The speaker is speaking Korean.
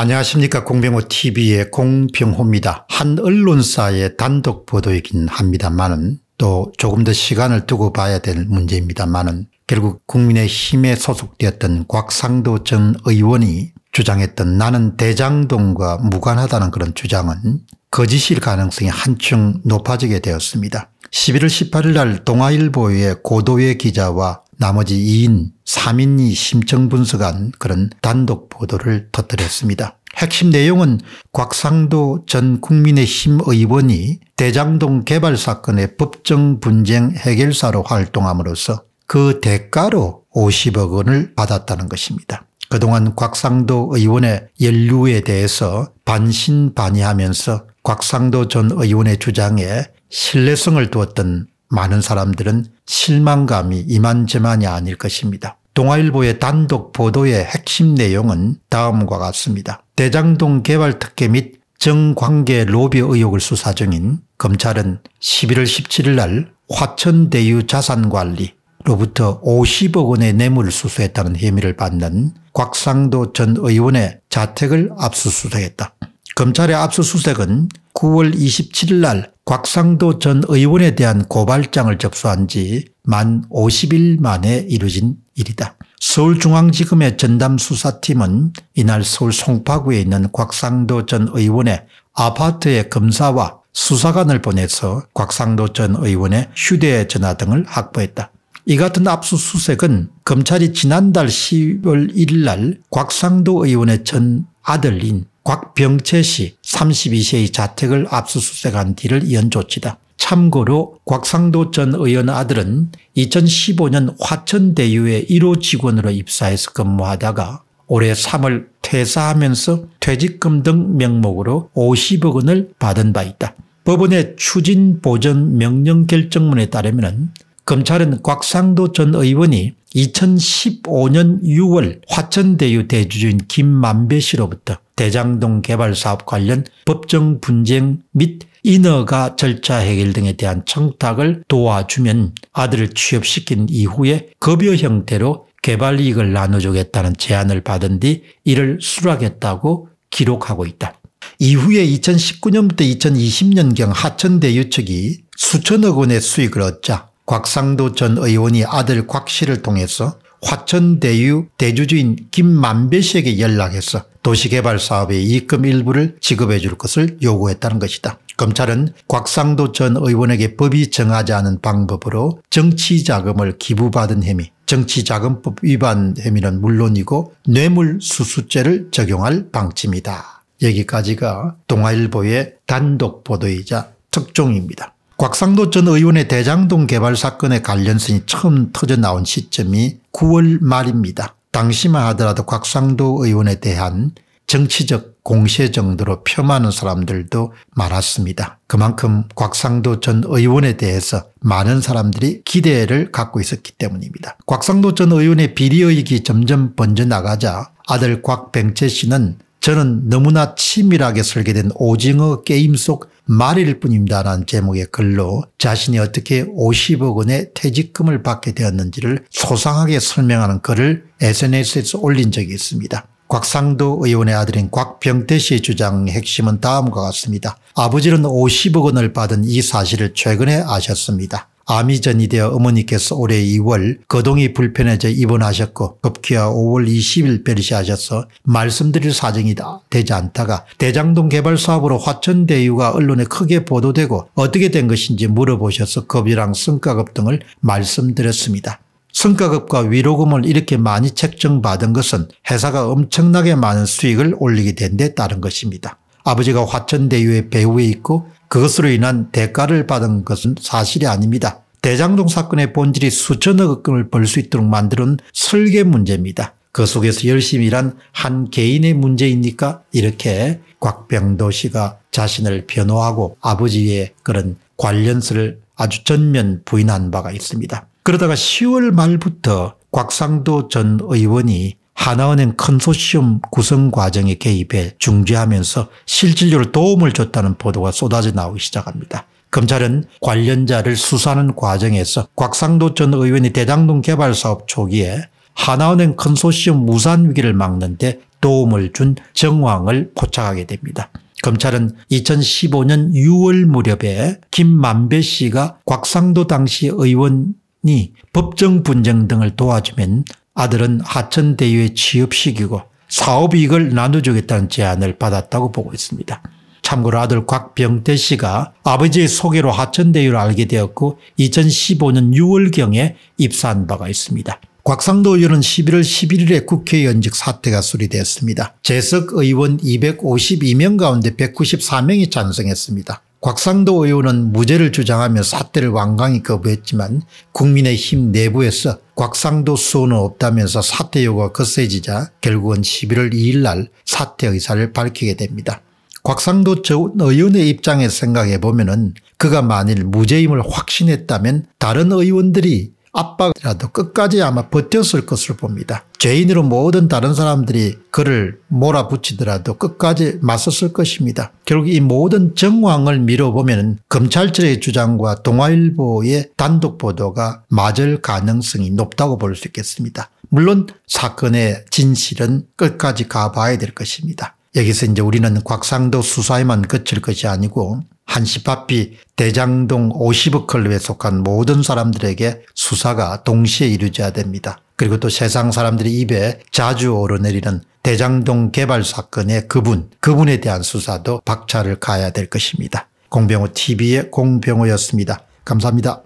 안녕하십니까 공병호 tv의 공병호입니다. 한 언론사의 단독 보도이긴 합니다만은 또 조금 더 시간을 두고 봐야 될 문제입니다만은 결국 국민의힘에 소속되었던 곽상도 전 의원이 주장했던 나는 대장동과 무관하다는 그런 주장은 거짓일 가능성이 한층 높아지게 되었습니다. 11월 18일 날 동아일보의 고도의 기자와 나머지 2인 3인이 심층 분석한 그런 단독 보도를 터뜨렸습니다. 핵심 내용은 곽상도 전 국민의힘 의원이 대장동 개발 사건의 법정 분쟁 해결사로 활동함으로써 그 대가로 50억 원을 받았다는 것입니다. 그동안 곽상도 의원의 연루에 대해서 반신반의하면서 곽상도 전 의원의 주장에 신뢰성을 두었던 많은 사람들은 실망감이 이만저만이 아닐 것입니다. 동아일보의 단독 보도의 핵심 내용은 다음과 같습니다. 대장동 개발 특혜 및 정관계 로비 의혹을 수사 중인 검찰은 11월 17일 날 화천대유 자산관리 로부터 50억 원의 뇌물을 수수했다는 혐의를 받는 곽상도 전 의원의 자택을 압수수색했다. 검찰의 압수수색은 9월 27일 날 곽상도 전 의원에 대한 고발장을 접수한 지 만 50일 만에 이루어진 일이다. 서울중앙지검의 전담수사팀은 이날 서울 송파구에 있는 곽상도 전 의원의 아파트의 검사와 수사관을 보내서 곽상도 전 의원의 휴대전화 등을 확보했다. 이 같은 압수수색은 검찰이 지난달 10월 1일 날 곽상도 의원의 전 아들인 곽병채 씨 32세의 자택을 압수수색한 뒤를 이은 조치다 참고로 곽상도 전 의원 아들은 2015년 화천대유의 1호 직원으로 입사해서 근무하다가 올해 3월 퇴사하면서 퇴직금 등 명목으로 50억 원을 받은 바 있다. 법원의 추진 보전 명령 결정문에 따르면 검찰은 곽상도 전 의원이 2015년 6월 화천대유 대주주인 김만배 씨로부터 대장동 개발 사업 관련 법정 분쟁 및 인허가 절차 해결 등에 대한 청탁을 도와주면 아들을 취업시킨 이후에 급여 형태로 개발 이익을 나눠주겠다는 제안을 받은 뒤 이를 수락했다고 기록하고 있다. 이후에 2019년부터 2020년경 하천대유 측이 수천억 원의 수익을 얻자 곽상도 전 의원이 아들 곽 씨를 통해서 화천대유 대주주인 김만배 씨에게 연락해서 도시개발 사업의 이익금 일부를 지급해 줄 것을 요구했다는 것이다. 검찰은 곽상도 전 의원에게 법이 정하지 않은 방법으로 정치자금을 기부받은 혐의, 정치자금법 위반 혐의는 물론이고 뇌물수수죄를 적용할 방침이다. 여기까지가 동아일보의 단독 보도이자 특종입니다. 곽상도 전 의원의 대장동 개발 사건의 관련성이 처음 터져 나온 시점이 9월 말입니다. 당시만 하더라도 곽상도 의원에 대한 정치적 공세 정도로 폄하하는 사람들도 많았습니다. 그만큼 곽상도 전 의원에 대해서 많은 사람들이 기대를 갖고 있었기 때문입니다. 곽상도 전 의원의 비리 의혹이 점점 번져나가자 아들 곽병채 씨는 저는 너무나 치밀하게 설계된 오징어 게임 속 말일 뿐입니다라는 제목의 글로 자신이 어떻게 50억 원의 퇴직금을 받게 되었는지를 소상하게 설명하는 글을 SNS에서 올린 적이 있습니다. 곽상도 의원의 아들인 곽병태 씨의 주장 핵심은 다음과 같습니다. 아버지는 50억 원을 받은 이 사실을 최근에 아셨습니다. 암이전이 되어 어머니께서 올해 2월 거동이 불편해져 입원하셨고 급기야 5월 20일 별시하셔서 말씀드릴 사정이다 되지 않다가 대장동 개발 사업으로 화천대유가 언론에 크게 보도되고 어떻게 된 것인지 물어보셔서 급이랑 성과급 등을 말씀드렸습니다. 성과급과 위로금을 이렇게 많이 책정받은 것은 회사가 엄청나게 많은 수익을 올리게 된 데 따른 것입니다. 아버지가 화천대유의 배후에 있고 그것으로 인한 대가를 받은 것은 사실이 아닙니다. 대장동 사건의 본질이 수천억 원을벌 수 있도록 만드는 설계 문제입니다. 그 속에서 열심히 일한 한 개인의 문제입니까? 이렇게 곽병도 씨가 자신을 변호하고 아버지의 그런 관련성을 아주 전면 부인한 바가 있습니다. 그러다가 10월 말부터 곽상도 전 의원이 하나은행 컨소시엄 구성 과정에 개입해 중재하면서 실질적으로 도움을 줬다는 보도가 쏟아져 나오기 시작합니다. 검찰은 관련자를 수사하는 과정에서 곽상도 전 의원이 대장동 개발 사업 초기에 하나은행 컨소시엄 무산 위기를 막는 데 도움을 준 정황을 포착하게 됩니다. 검찰은 2015년 6월 무렵에 김만배 씨가 곽상도 당시 의원이 법정 분쟁 등을 도와주면 아들은 하천대유에 취업시키고 사업이익을 나눠주겠다는 제안을 받았다고 보고 있습니다. 참고로 아들 곽병태 씨가 아버지의 소개로 하천대유를 알게 되었고 2015년 6월경에 입사한 바가 있습니다. 곽상도 의원은 11월 11일에 국회 의원직사퇴가수리되었습니다 재석 의원 252명 가운데 194명이 찬성했습니다. 곽상도 의원은 무죄를 주장하며 사퇴를 완강히 거부했지만 국민의힘 내부에서 곽상도 수호는 없다면서 사퇴 요구가 거세지자 결국은 11월 2일 날 사퇴 의사를 밝히게 됩니다. 곽상도 전 의원의 입장에서 생각해 보면 그가 만일 무죄임을 확신했다면 다른 의원들이 압박이라도 끝까지 아마 버텼을 것을 봅니다. 죄인으로 모든 다른 사람들이 그를 몰아붙이더라도 끝까지 맞섰을 것입니다. 결국 이 모든 정황을 미뤄보면 검찰청의 주장과 동아일보의 단독 보도가 맞을 가능성이 높다고 볼 수 있겠습니다. 물론 사건의 진실은 끝까지 가봐야 될 것입니다. 여기서 이제 우리는 곽상도 수사에만 그칠 것이 아니고 한시바삐 대장동 50억 클럽에 속한 모든 사람들에게 수사가 동시에 이루어져야 됩니다. 그리고 또 세상 사람들이 입에 자주 오르내리는 대장동 개발 사건의 그분, 그분에 대한 수사도 박차를 가야 될 것입니다. 공병호 TV의 공병호였습니다. 감사합니다.